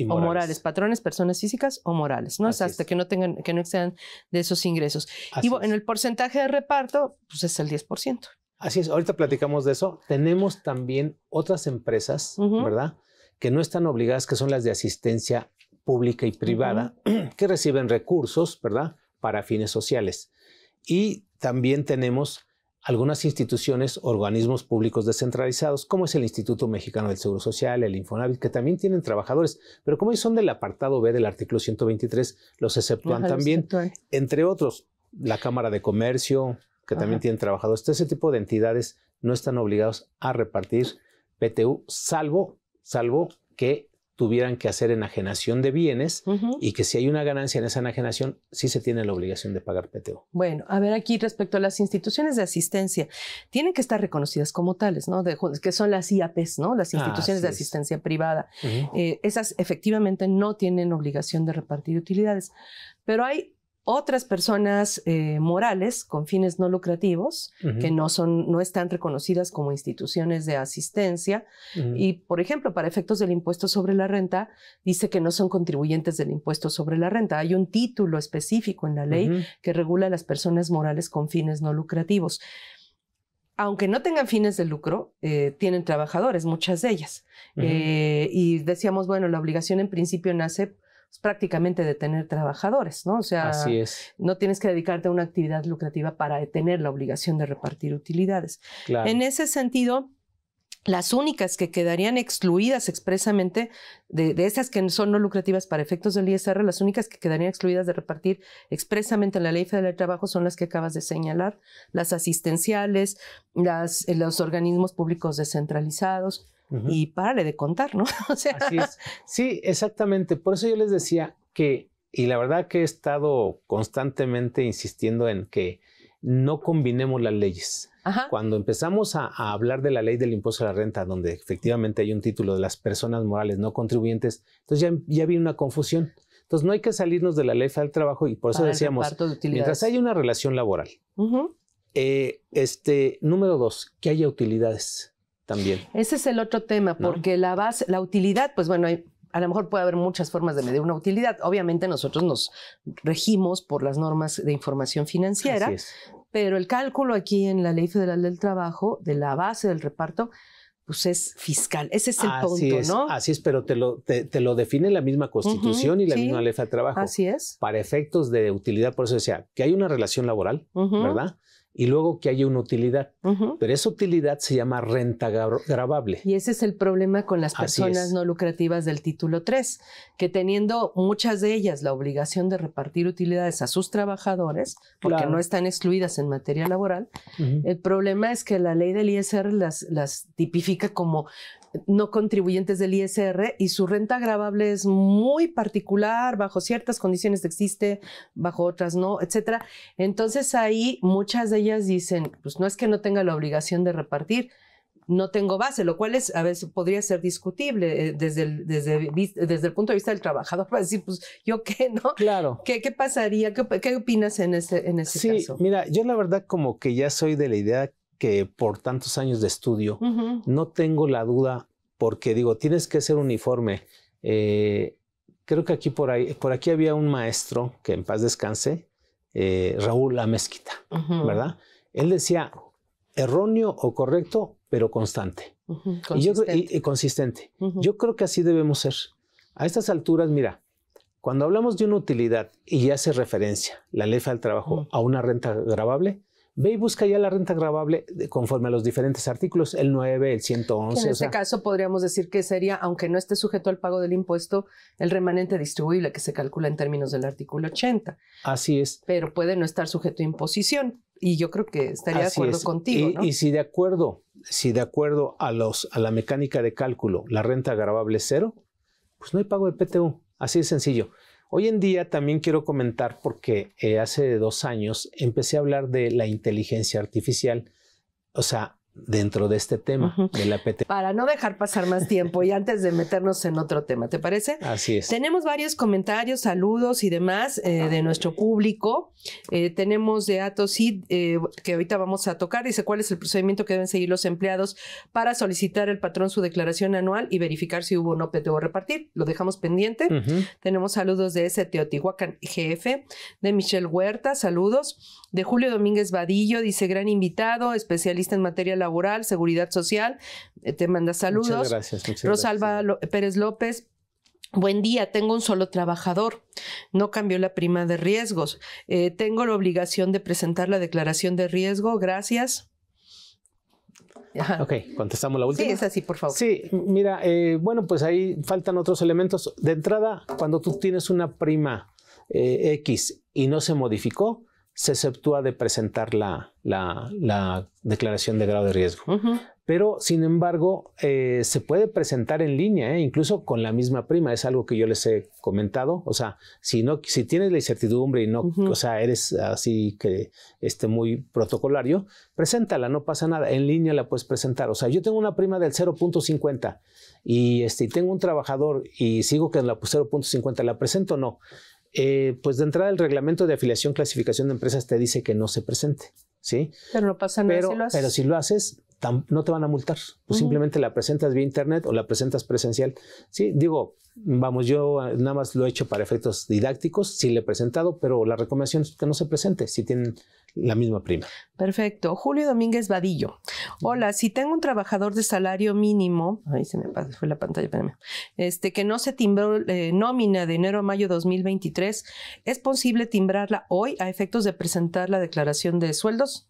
o morales, patrones, personas físicas o morales, ¿no? O hasta que no tengan, que no excedan de esos ingresos. y en el porcentaje de reparto, pues es el 10%. Así es, ahorita platicamos de eso. Tenemos también otras empresas, ¿verdad? Que no están obligadas, que son las de asistencia pública y privada, que reciben recursos, ¿verdad? Para fines sociales. Y también tenemos algunas instituciones, organismos públicos descentralizados, como es el Instituto Mexicano del Seguro Social, el Infonavit, que también tienen trabajadores, pero como son del apartado B del artículo 123, los exceptúan también, entre otros, la Cámara de Comercio, que también tienen trabajadores. este ese tipo de entidades no están obligados a repartir PTU, salvo, salvo que tuvieran que hacer enajenación de bienes y que si hay una ganancia en esa enajenación, sí se tiene la obligación de pagar PTU. Bueno, a ver aquí respecto a las instituciones de asistencia, tienen que estar reconocidas como tales, ¿no? que son las IAPs, ¿no? Las ah, instituciones de asistencia privada. Eh, esas efectivamente no tienen obligación de repartir utilidades, pero hay otras personas eh, morales con fines no lucrativos, que no, son, no están reconocidas como instituciones de asistencia. Y, por ejemplo, para efectos del impuesto sobre la renta, dice que no son contribuyentes del impuesto sobre la renta. Hay un título específico en la ley que regula a las personas morales con fines no lucrativos. Aunque no tengan fines de lucro, eh, tienen trabajadores, muchas de ellas. Eh, y decíamos, bueno, la obligación en principio nace es pues, prácticamente de tener trabajadores, ¿no? O sea, no tienes que dedicarte a una actividad lucrativa para tener la obligación de repartir utilidades. En ese sentido, las únicas que quedarían excluidas expresamente de, esas que son no lucrativas para efectos del ISR, las únicas que quedarían excluidas de repartir expresamente en la Ley Federal de Trabajo son las que acabas de señalar, las asistenciales, las, los organismos públicos descentralizados, y párale de contar, ¿no? Sí, exactamente. Por eso yo les decía que, y la verdad que he estado constantemente insistiendo en que no combinemos las leyes. Cuando empezamos a, hablar de la ley del impuesto a la renta, donde efectivamente hay un título de las personas morales no contribuyentes, entonces ya, ya una confusión. Entonces no hay que salirnos de la ley del trabajo y por eso decíamos, mientras haya una relación laboral, eh, este, número dos, que haya utilidades también. Ese es el otro tema, porque la base, la utilidad, pues bueno, a lo mejor puede haber muchas formas de medir una utilidad. Obviamente nosotros nos regimos por las normas de información financiera, pero el cálculo aquí en la Ley Federal del Trabajo de la base del reparto pues es fiscal. Ese es el punto, ¿no? Así es, pero te lo, te, lo define la misma Constitución y la misma Ley de Trabajo. Así es. Para efectos de utilidad, por eso decía que hay una relación laboral, ¿verdad? y luego que haya una utilidad. Pero esa utilidad se llama renta grabable. Y ese es el problema con las personas no lucrativas del título 3, que teniendo muchas de ellas la obligación de repartir utilidades a sus trabajadores, porque no están excluidas en materia laboral, el problema es que la ley del ISR las, las tipifica como no contribuyentes del ISR y su renta gravable es muy particular, bajo ciertas condiciones existe, bajo otras no, etc. Entonces ahí muchas de ellas dicen, pues no es que no tenga la obligación de repartir, no tengo base, lo cual es, a veces podría ser discutible eh, desde, el, desde, desde el punto de vista del trabajador, para decir, pues yo qué, ¿no? Claro. ¿Qué, qué pasaría? ¿Qué, opinas en ese, en ese sí, Mira, yo la verdad como que ya soy de la idea que por tantos años de estudio, no tengo la duda, porque digo, tienes que ser uniforme. Eh, creo que aquí por, ahí, por aquí había un maestro, que en paz descanse, eh, Raúl La Mezquita, ¿verdad? Él decía, erróneo o correcto, pero constante. Y, consistente. Yo creo que así debemos ser. A estas alturas, mira, cuando hablamos de una utilidad y hace referencia la ley al trabajo a una renta grabable, Ve y busca ya la renta grabable conforme a los diferentes artículos, el 9, el 111. en este caso podríamos decir que sería, aunque no esté sujeto al pago del impuesto, el remanente distribuible que se calcula en términos del artículo 80. Así es. Pero puede no estar sujeto a imposición y yo creo que estaría de acuerdo contigo. Y, si de acuerdo, si de acuerdo a, los, a la mecánica de cálculo la renta grabable es cero, pues no hay pago de PTU. Así de sencillo. Hoy en día también quiero comentar porque eh, hace dos años empecé a hablar de la inteligencia artificial, o sea, dentro de este tema de la PT. Para no dejar pasar más tiempo y antes de meternos en otro tema, ¿te parece? Así es. Tenemos varios comentarios, saludos y demás eh, de nuestro público. Eh, tenemos de Atosid, eh, que ahorita vamos a tocar, dice cuál es el procedimiento que deben seguir los empleados para solicitar el patrón su declaración anual y verificar si hubo o no o repartir. Lo dejamos pendiente. Tenemos saludos de ese Teotihuacán GF, de Michelle Huerta, saludos de Julio Domínguez Vadillo, dice gran invitado, especialista en materia laboral, seguridad social. Eh, te manda saludos. Muchas gracias. Muchas Rosalba Pérez López, Buen día, tengo un solo trabajador. No cambió la prima de riesgos. Eh, tengo la obligación de presentar la declaración de riesgo. Gracias. Ok, contestamos la última. Sí, es así, por favor. Sí, mira, eh, bueno, pues ahí faltan otros elementos. De entrada, cuando tú tienes una prima X y no se modificó, se exceptúa de presentar la, declaración de grado de riesgo. Pero, sin embargo, eh, se puede presentar en línea, ¿eh? incluso con la misma prima. Es algo que yo les he comentado. O sea, si, no, si tienes la incertidumbre y no, o sea, eres así que esté muy protocolario, preséntala, no pasa nada. En línea la puedes presentar. O sea, yo tengo una prima del 0.50 y este, tengo un trabajador y sigo que en la 0.50, pues, ¿la presento o no? Eh, pues de entrada el reglamento de afiliación clasificación de empresas te dice que no se presente, ¿sí? Pero no pasa nada pero, si lo haces. Pero si lo haces, no te van a multar. Pues simplemente la presentas vía internet o la presentas presencial. Sí, digo, vamos, yo ah, nada más lo he hecho para efectos didácticos, sí le he presentado, pero la recomendación es que no se presente. Si tienen la misma prima. Perfecto. Julio Domínguez Vadillo. Hola, si tengo un trabajador de salario mínimo, ahí se me fue la pantalla, espérame, este, que no se timbró eh, nómina de enero a mayo 2023, ¿es posible timbrarla hoy a efectos de presentar la declaración de sueldos?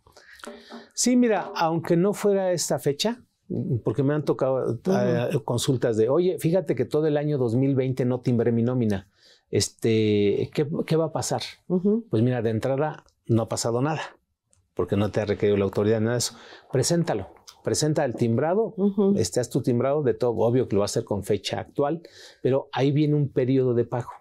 Sí, mira, aunque no fuera esta fecha, porque me han tocado eh, consultas de, oye, fíjate que todo el año 2020 no timbré mi nómina. Este, ¿qué, va a pasar? Pues mira, de entrada no ha pasado nada, porque no te ha requerido la autoridad nada de eso. Preséntalo, presenta el timbrado, uh tu timbrado de todo, obvio que lo va a hacer con fecha actual, pero ahí viene un periodo de pago.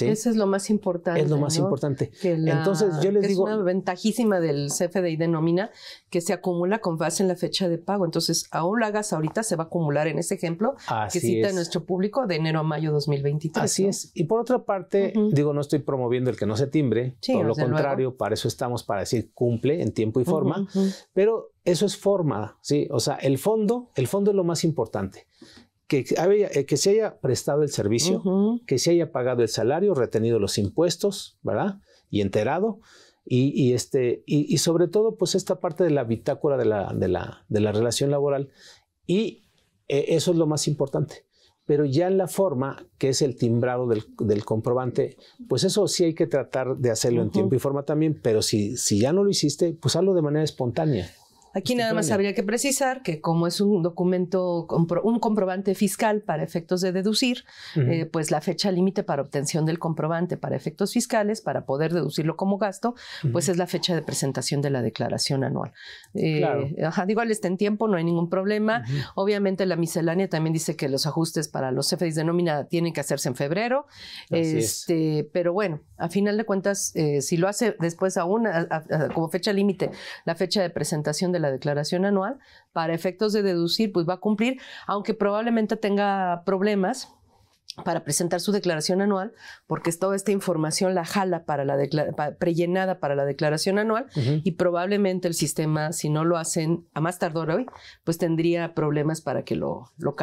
Eso es lo más importante. Es lo más importante. Entonces, yo les digo. Es una ventajísima del CFDI de nómina que se acumula con base en la fecha de pago. Entonces, aún la hagas ahorita, se va a acumular en ese ejemplo que cita nuestro público de enero a mayo 2023. Así es. Y por otra parte, digo, no estoy promoviendo el que no se timbre, sí, por lo contrario, para eso estamos, para decir cumple en tiempo y forma, pero eso es forma, ¿sí? O sea, el fondo, el fondo es lo más importante. Eh, que, se haya prestado el servicio, que se haya pagado el salario, retenido los impuestos, ¿verdad? Y enterado. Y, este, y, sobre todo, pues esta parte de la bitácora de la, la, de la relación laboral. Y e, eso es lo más importante pero ya en la forma, que es el timbrado del, comprobante, pues eso sí hay que tratar de hacerlo en tiempo y forma también, pero si, si ya no lo hiciste, pues hazlo de manera espontánea. Aquí este nada más habría que precisar que como es un documento, un comprobante fiscal para efectos de deducir, eh, pues la fecha límite para obtención del comprobante para efectos fiscales, para poder deducirlo como gasto, pues es la fecha de presentación de la declaración anual. Eh, claro. ajá, igual está en tiempo, no hay ningún problema. Obviamente la miscelánea también dice que los ajustes para los CFDs de nómina tienen que hacerse en febrero, este, pero bueno, a final de cuentas, eh, si lo hace después aún como fecha límite, la fecha de presentación de la declaración anual, para efectos de deducir, pues va a cumplir, aunque probablemente tenga problemas para presentar su declaración anual, porque toda esta información la jala para la prellenada para la declaración anual y probablemente el sistema, si no lo hacen a más tardar hoy, pues tendría problemas para que lo, lo,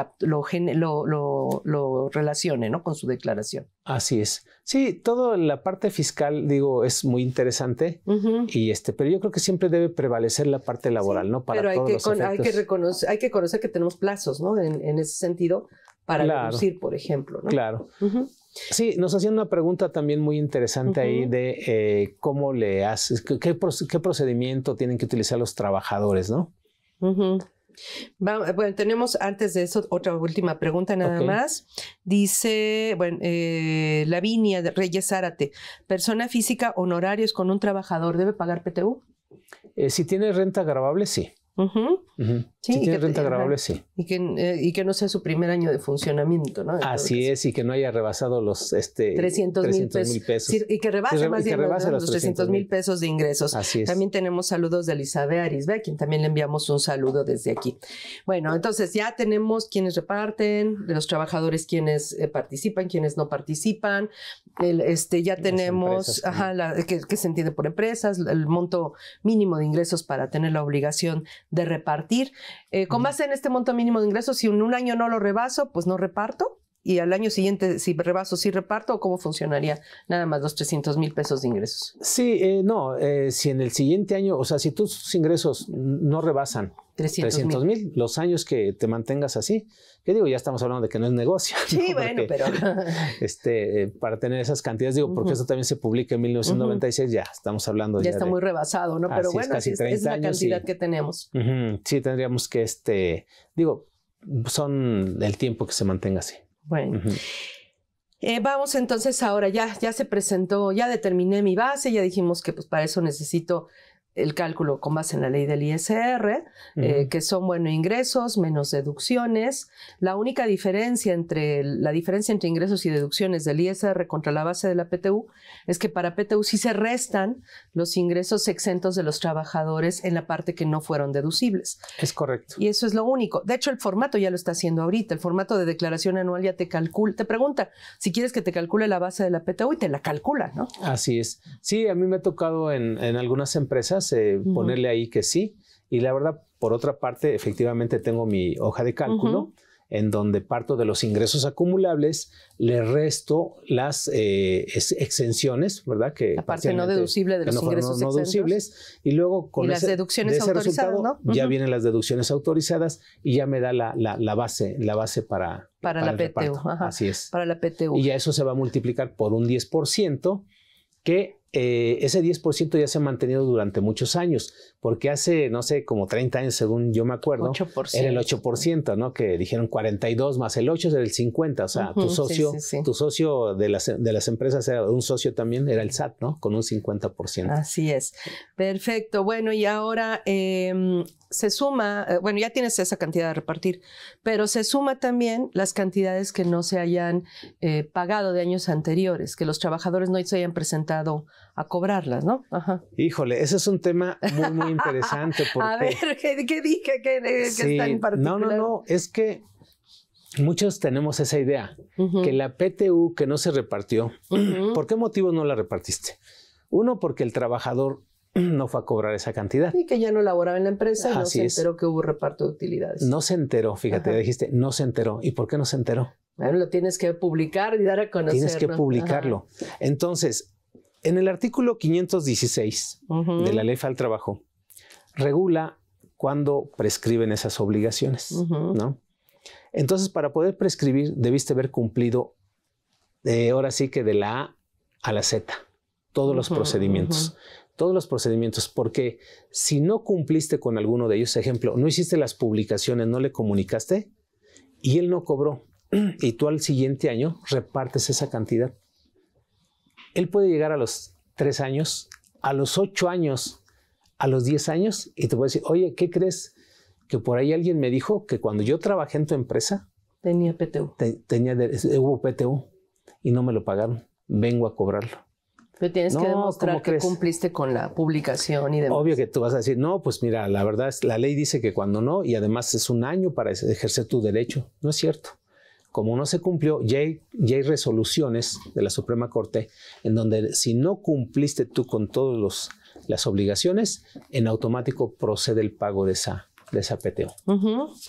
lo, lo, relacione ¿no? con su declaración. Así es. Sí, toda la parte fiscal, digo, es muy interesante, y este, pero yo creo que siempre debe prevalecer la parte laboral, ¿no? Para pero hay, que hay, que reconocer, hay que conocer que tenemos plazos, ¿no? en ese sentido, para claro. por ejemplo. ¿no? Claro. Sí, nos hacían una pregunta también muy interesante ahí de eh, cómo le haces, qué, procedimiento tienen que utilizar los trabajadores, ¿no? bueno, tenemos antes de eso otra última pregunta nada más. Dice, bueno, eh, Lavinia Reyes Árate, persona física honorarios con un trabajador, ¿debe pagar PTU? Eh, si tiene renta grabable, sí. Y que, eh, y que no sea su primer año de funcionamiento, ¿no? Así es, y que no haya rebasado los este, 300 mil pesos. y que rebase más bien los, 300 mil pesos de ingresos. También tenemos saludos de Elizabeth Arisbe, a quien también le enviamos un saludo desde aquí. Bueno, entonces ya tenemos quienes reparten, los trabajadores quienes eh, participan, quienes no participan, este, ya tenemos, que, se entiende por empresas, el monto mínimo de ingresos para tener la obligación de repartir. Eh, con base en este monto mínimo de ingresos, si en un año no lo rebaso, pues no reparto y al año siguiente, si rebaso, si reparto, cómo funcionaría nada más los 300 mil pesos de ingresos? Sí, eh, no, eh, si en el siguiente año, o sea, si tus ingresos no rebasan 300 mil los años que te mantengas así, que digo, ya estamos hablando de que no es negocio. Sí, bueno, pero. Este, eh, para tener esas cantidades, digo, porque eso también se publica en 1996, ya estamos hablando. Ya, ya está muy rebasado, ¿no? Pero bueno, es, la cantidad que tenemos. sí, tendríamos que, este, digo, son el tiempo que se mantenga así. Bueno. Eh, vamos entonces ahora, ya, ya se presentó, ya determiné mi base, ya dijimos que pues para eso necesito el cálculo con base en la ley del ISR, eh, que son, bueno, ingresos menos deducciones. La única diferencia entre, la diferencia entre ingresos y deducciones del ISR contra la base de la PTU es que para PTU sí se restan los ingresos exentos de los trabajadores en la parte que no fueron deducibles. Es correcto. Y eso es lo único. De hecho, el formato ya lo está haciendo ahorita. El formato de declaración anual ya te calcula, te pregunta si quieres que te calcule la base de la PTU y te la calcula, ¿no? Así es. Sí, a mí me ha tocado en algunas empresas eh, ponerle ahí que sí. Y la verdad, por otra parte, efectivamente tengo mi hoja de cálculo. en donde parto de los ingresos acumulables, le resto las eh, exenciones, ¿verdad? Que la parte no deducible de los ingresos no, deducibles, y luego con las deducciones ya vienen las deducciones autorizadas y ya me da la, la, base, la base para, para, la PTU. Así es. Para la PTU. Y ya eso se va a multiplicar por un 10%, que eh, ese 10% ya se ha mantenido durante muchos años, porque hace, no sé, como 30 años, según yo me acuerdo, era el 8%, ¿no? Que dijeron 42 más el 8 es el 50, o sea, tu socio, tu socio de las, empresas, era un socio también era el SAT, ¿no? Con un 50%. Así es. Perfecto. Bueno, y ahora em, se suma, eh, bueno, ya tienes esa cantidad de repartir, pero se suma también las cantidades que no se hayan eh, pagado de años anteriores, que los trabajadores no se hayan presentado a cobrarlas, ¿no? Ajá. Híjole, ese es un tema muy, muy interesante. a ver, ¿qué, dije? ¿Qué, sí, No, no, no, es que muchos tenemos esa idea, que la PTU que no se repartió, ¿por qué motivo no la repartiste? Uno, porque el trabajador no fue a cobrar esa cantidad. Y que ya no laboraba en la empresa y no se enteró que hubo reparto de utilidades. No se enteró, fíjate, dijiste, no se enteró. ¿Y por qué no se enteró? Bueno, lo tienes que publicar y dar a conocer. Tienes que publicarlo. Entonces, en el artículo 516 de la Ley Federal Trabajo, regula cuándo prescriben esas obligaciones, ¿no? Entonces, para poder prescribir, debiste haber cumplido, eh, ahora sí que de la A a la Z, todos los procedimientos. Todos los procedimientos, porque si no cumpliste con alguno de ellos, ejemplo, no hiciste las publicaciones, no le comunicaste y él no cobró, y tú al siguiente año repartes esa cantidad. Él puede llegar a los tres años, a los ocho años, a los diez años y te puede decir, oye, ¿qué crees? Que por ahí alguien me dijo que cuando yo trabajé en tu empresa. Tenía PTU. tenía, hubo PTU y no me lo pagaron. Vengo a cobrarlo. Pero tienes que demostrar que cumpliste con la publicación y demás. Obvio que tú vas a decir, no, pues mira, la verdad es la ley dice que cuando no, y además es un año para ejercer tu derecho. No es cierto como no se cumplió, ya hay, resoluciones de la Suprema Corte en donde si no cumpliste tú con todas las obligaciones, en automático procede el pago de esa, de PTO.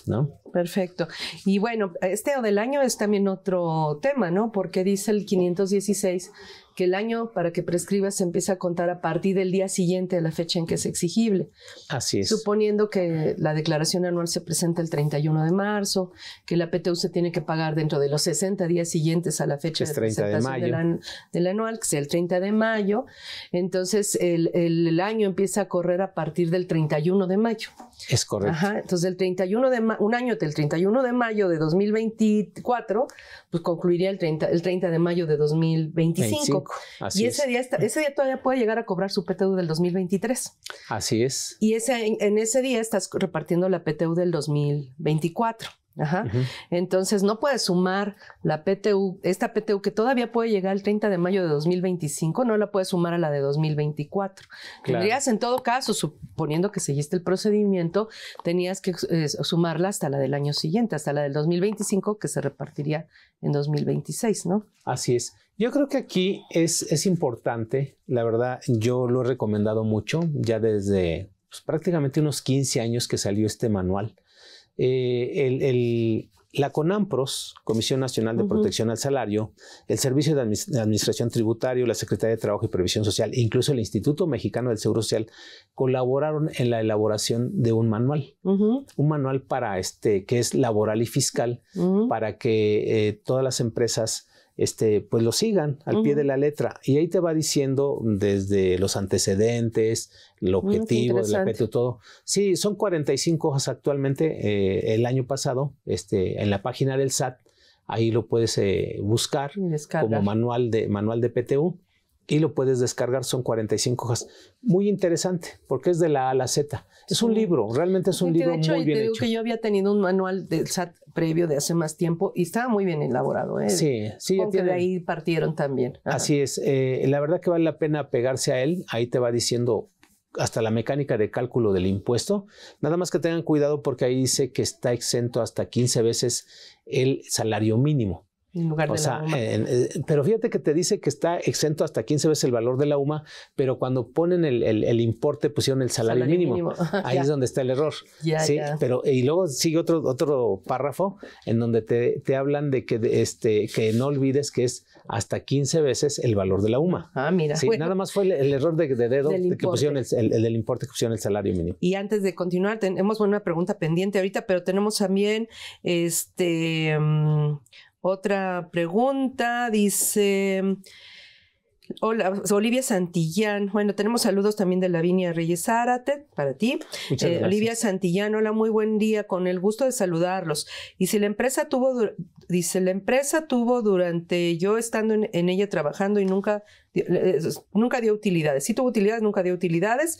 ¿No? Perfecto. Y bueno, este o del año es también otro tema, ¿no? Porque dice el 516 que el año para que prescriba se empieza a contar a partir del día siguiente a la fecha en que es exigible. Así es. Suponiendo que la declaración anual se presenta el 31 de marzo, que la PTU se tiene que pagar dentro de los 60 días siguientes a la fecha de presentación del, anual, que sea el 30 de mayo, entonces el, año empieza a correr a partir del 31 de mayo. Es correcto. Ajá, entonces el 31 de un año del 31 de mayo de 2024, pues concluiría el 30, el 30 de mayo de 2025 y ese, día ese día todavía puede llegar a cobrar su PTU del 2023. Así es. Y ese, en, ese día estás repartiendo la PTU del 2024. Ajá. Entonces no puedes sumar la PTU, esta PTU que todavía puede llegar el 30 de mayo de 2025, no la puedes sumar a la de 2024. Tendrías en todo caso, suponiendo que seguiste el procedimiento, tenías que eh, sumarla hasta la del año siguiente, hasta la del 2025 que se repartiría en 2026, ¿no? Así es. Yo creo que aquí es, importante, la verdad, yo lo he recomendado mucho, ya desde pues, prácticamente unos 15 años que salió este manual. Eh, la CONAMPROS, Comisión Nacional de Protección al Salario, el Servicio de, Administración Tributario, la Secretaría de Trabajo y Previsión Social, incluso el Instituto Mexicano del Seguro Social, colaboraron en la elaboración de un manual, un manual para este que es laboral y fiscal, para que eh, todas las empresas este, pues lo sigan al pie de la letra. Y ahí te va diciendo desde los antecedentes, el mm, objetivo, el PTU todo. Sí, son 45 hojas actualmente. Eh, el año pasado, este, en la página del SAT, ahí lo puedes eh, buscar como manual de, manual de PTU y lo puedes descargar, son 45 hojas. Muy interesante, porque es de la A a la Z. Es un libro, realmente es un libro muy bien hecho. que yo había tenido un manual del SAT previo de hace más tiempo y estaba muy bien elaborado. ¿eh? Sí, sí. de ahí partieron también. Así es. Eh, la verdad que vale la pena pegarse a él. Ahí te va diciendo hasta la mecánica de cálculo del impuesto. Nada más que tengan cuidado porque ahí dice que está exento hasta 15 veces el salario mínimo. En lugar de sea, eh, pero fíjate que te dice que está exento hasta 15 veces el valor de la UMA, pero cuando ponen el, importe pusieron el salario, mínimo. Ahí es donde está el error. sí, pero y luego sigue otro párrafo en donde te, hablan de este, que no olvides que es hasta 15 veces el valor de la UMA. Ah, mira. Sí, nada más fue el, error de, dedo del que pusieron el, del importe que pusieron el salario mínimo. Y antes de continuar, tenemos una pregunta pendiente ahorita, pero tenemos también este mm, otra pregunta dice... Hola, Olivia Santillán. Bueno, tenemos saludos también de Lavinia Reyes Arate, para ti. Eh, Olivia Santillán, hola, muy buen día, con el gusto de saludarlos. Y si la empresa tuvo, dice, la empresa tuvo durante yo estando en, ella trabajando y nunca, nunca dio utilidades. Si tuvo utilidades, nunca dio utilidades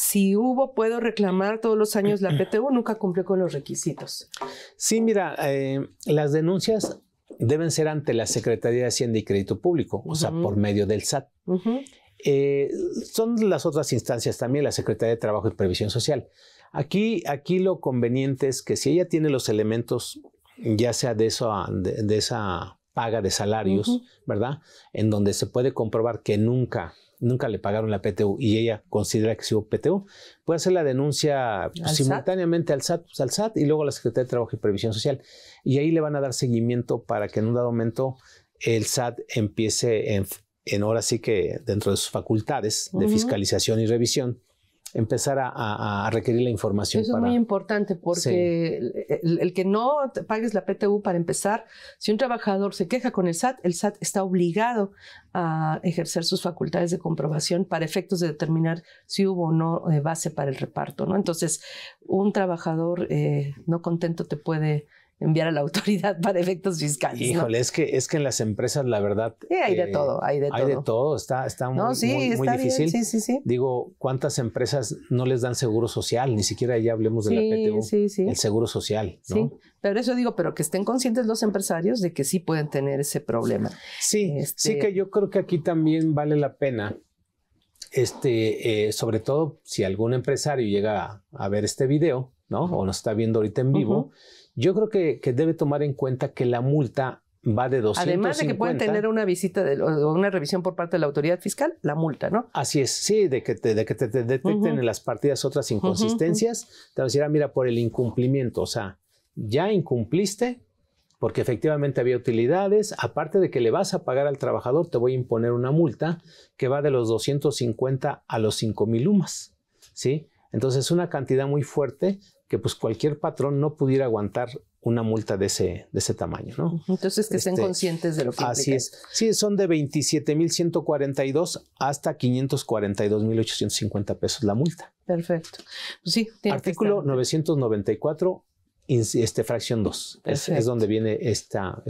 si hubo, puedo reclamar todos los años la PTU, nunca cumplió con los requisitos. Sí, mira, eh, las denuncias deben ser ante la Secretaría de Hacienda y Crédito Público, o sea, por medio del SAT. Eh, son las otras instancias también, la Secretaría de Trabajo y Previsión Social. Aquí, aquí lo conveniente es que si ella tiene los elementos, ya sea de, de, esa paga de salarios, ¿verdad? En donde se puede comprobar que nunca nunca le pagaron la PTU y ella considera que si hubo PTU, puede hacer la denuncia simultáneamente Al, SAT, pues, al SAT y luego a la Secretaría de Trabajo y Previsión Social. Y ahí le van a dar seguimiento para que en un dado momento el SAT empiece en, en ahora sí que dentro de sus facultades de fiscalización y revisión, empezar a, requerir la información. es muy importante porque el, que no pagues la PTU para empezar, si un trabajador se queja con el SAT, el SAT está obligado a ejercer sus facultades de comprobación para efectos de determinar si hubo o no eh, base para el reparto. ¿no? Entonces, un trabajador eh, no contento te puede enviar a la autoridad para efectos fiscales. Híjole, es, que, es que en las empresas, la verdad. Sí, hay de eh, todo, hay de todo. Hay de todo, está, muy, difícil. sí, sí, sí. Digo, ¿cuántas empresas no les dan seguro social? Ni siquiera ya hablemos de la PTU, el seguro social. Sí, pero eso digo, pero que estén conscientes los empresarios de que sí pueden tener ese problema. Sí, sí este que yo creo que aquí también vale la pena. Este, eh, sobre todo si algún empresario llega a, ver este video, ¿no? O nos está viendo ahorita en vivo, yo creo que, debe tomar en cuenta que la multa va de 250. Además de que pueden tener una visita de, o una revisión por parte de la autoridad fiscal, la multa, ¿no? Así es, sí, de que te, detecten en las partidas otras inconsistencias, te van a decir, ah, mira, por el incumplimiento, o sea, ya incumpliste porque efectivamente había utilidades, aparte de que le vas a pagar al trabajador, te voy a imponer una multa que va de los 250 a los 5 mil ¿sí? Entonces, es una cantidad muy fuerte que pues cualquier patrón no pudiera aguantar una multa de ese, de ese tamaño. ¿no? Entonces, que estén este, conscientes de lo que Así es. Sí, son de 27.142 hasta 542.850 pesos la multa. Perfecto. Pues sí, Artículo 994 este, fracción 2. Es, donde viene esta,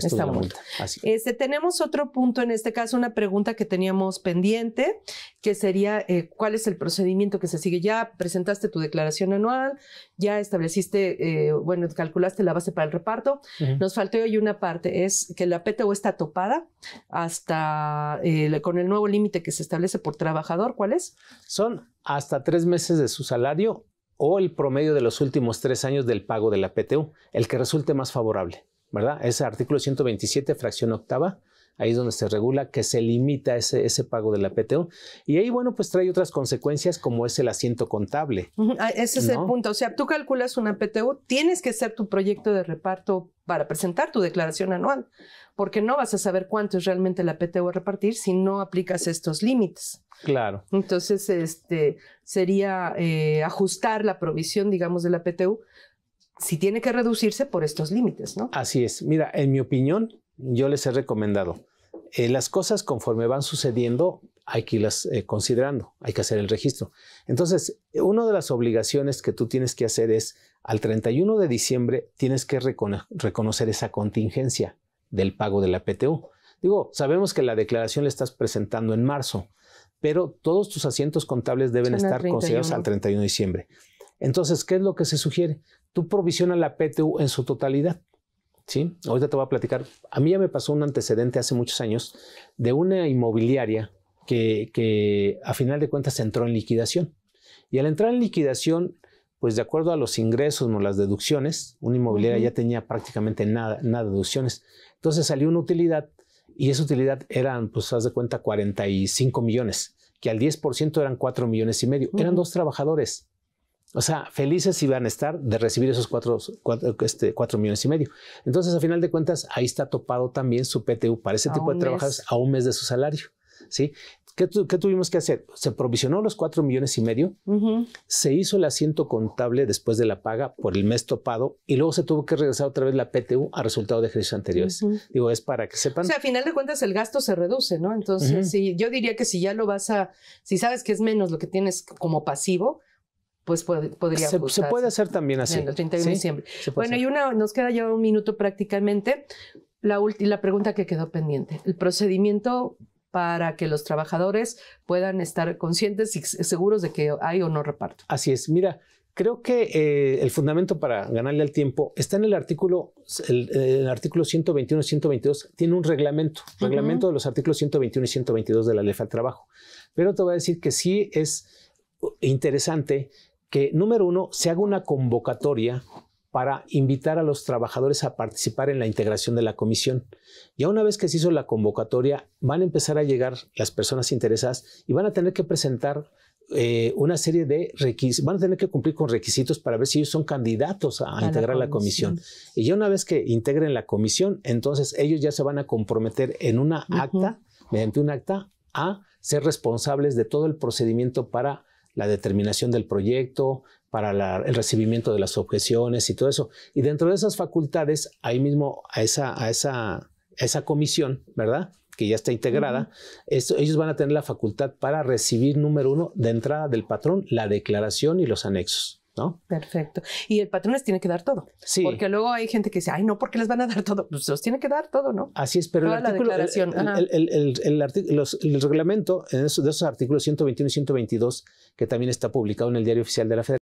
Este, tenemos otro punto, en este caso, una pregunta que teníamos pendiente, que sería eh, cuál es el procedimiento que se sigue. Ya presentaste tu declaración anual, ya estableciste, eh, bueno, calculaste la base para el reparto. Nos faltó hoy una parte, es que la PTO está topada hasta eh, con el nuevo límite que se establece por trabajador. ¿Cuál es? Son hasta tres meses de su salario o el promedio de los últimos tres años del pago de la PTU, el que resulte más favorable, ¿verdad? Es artículo 127, fracción octava, ahí es donde se regula que se limita ese, ese pago de la PTU. Y ahí, bueno, pues trae otras consecuencias como es el asiento contable. Ah, ese es el punto. O sea, tú calculas una PTU, tienes que hacer tu proyecto de reparto para presentar tu declaración anual, porque no vas a saber cuánto es realmente la PTU a repartir si no aplicas estos límites. Claro. Entonces, este sería eh, ajustar la provisión, digamos, de la PTU si tiene que reducirse por estos límites, ¿no? Así es. Mira, en mi opinión, yo les he recomendado, eh, las cosas conforme van sucediendo, hay que irlas eh, considerando, hay que hacer el registro. Entonces, una de las obligaciones que tú tienes que hacer es, al 31 de diciembre, tienes que reconocer esa contingencia del pago de la PTU. Digo, sabemos que la declaración la estás presentando en marzo, pero todos tus asientos contables deben estar considerados al 31 de diciembre. Entonces, ¿qué es lo que se sugiere? Tú provisionas la PTU en su totalidad. Ahorita te voy a platicar. A mí ya me pasó un antecedente hace muchos años de una inmobiliaria que, a final de cuentas entró en liquidación. Y al entrar en liquidación, pues de acuerdo a los ingresos o las deducciones, una inmobiliaria ya tenía prácticamente nada, nada de deducciones. Entonces salió una utilidad y esa utilidad eran, pues haz de cuenta, 45 millones, que al 10% eran 4 millones y medio. Eran dos trabajadores. O sea, felices iban a estar de recibir esos cuatro, cuatro, este, millones y medio. Entonces, a final de cuentas, ahí está topado también su PTU para ese tipo de trabajadores a un mes de su salario. ¿sí? ¿Qué, tuvimos que hacer? Se provisionó los cuatro millones y medio, se hizo el asiento contable después de la paga por el mes topado y luego se tuvo que regresar otra vez la PTU a resultado de ejercicios anteriores. Digo, es para que sepan. O sea, a final de cuentas el gasto se reduce, ¿no? Entonces, yo diría que si ya lo vas a, si sabes que es menos lo que tienes como pasivo, pues podría se, se, puede hacer también así. el 31 de diciembre. Bueno, y una, nos queda ya un minuto prácticamente. La, la pregunta que quedó pendiente, el procedimiento para que los trabajadores puedan estar conscientes y seguros de que hay o no reparto. Así es, mira, creo que eh, el fundamento para ganarle al tiempo está en el artículo, el, artículo 121 y 122, tiene un reglamento, reglamento de los artículos 121 y 122 de la ley al trabajo, pero te voy a decir que sí es interesante que, número uno, se haga una convocatoria para invitar a los trabajadores a participar en la integración de la comisión. Ya una vez que se hizo la convocatoria, van a empezar a llegar las personas interesadas y van a tener que presentar eh, una serie de requisitos, van a tener que cumplir con requisitos para ver si ellos son candidatos a, integrar la comisión. Y ya una vez que integren la comisión, entonces ellos ya se van a comprometer en una acta, mediante un acta, a ser responsables de todo el procedimiento para la determinación del proyecto, para el recibimiento de las objeciones y todo eso. Y dentro de esas facultades, ahí mismo a esa, a esa, esa comisión, ¿verdad? que ya está integrada, ellos van a tener la facultad para recibir, número uno, de entrada del patrón, la declaración y los anexos. Perfecto. Y el patrón les tiene que dar todo. Sí. Porque luego hay gente que dice, ay, no, porque les van a dar todo. Pues los tiene que dar todo, ¿no? Así es, pero el la declaración. El, reglamento en esos, de esos artículos 121 y 122, que también está publicado en el Diario Oficial de la Federación,